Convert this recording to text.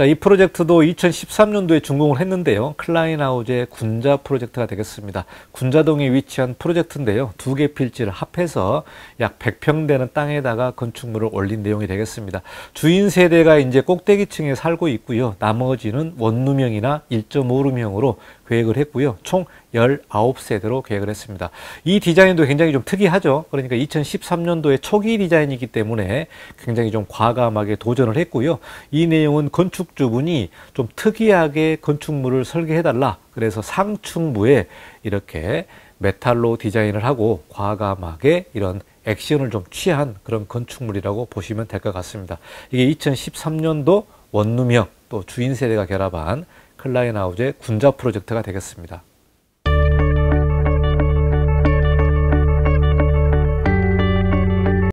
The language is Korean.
자, 이 프로젝트도 2013년도에 준공을 했는데요. 클라인하우즈의 군자 프로젝트가 되겠습니다. 군자동에 위치한 프로젝트인데요. 두 개 필지를 합해서 약 100평 되는 땅에다가 건축물을 올린 내용이 되겠습니다. 주인 세대가 이제 꼭대기층에 살고 있고요. 나머지는 원룸형이나 1.5룸형으로 계획을 했고요. 총 19세대로 계획을 했습니다. 이 디자인도 굉장히 좀 특이하죠. 그러니까 2013년도에 초기 디자인이기 때문에 굉장히 좀 과감하게 도전을 했고요. 이 내용은 건축 건축주분이 좀 특이하게 건축물을 설계해달라. 그래서 상층부에 이렇게 메탈로 디자인을 하고 과감하게 이런 액션을 좀 취한 그런 건축물이라고 보시면 될 것 같습니다. 이게 2013년도 원룸형 또 주인 세대가 결합한 클라이하우즈의 군자 프로젝트가 되겠습니다.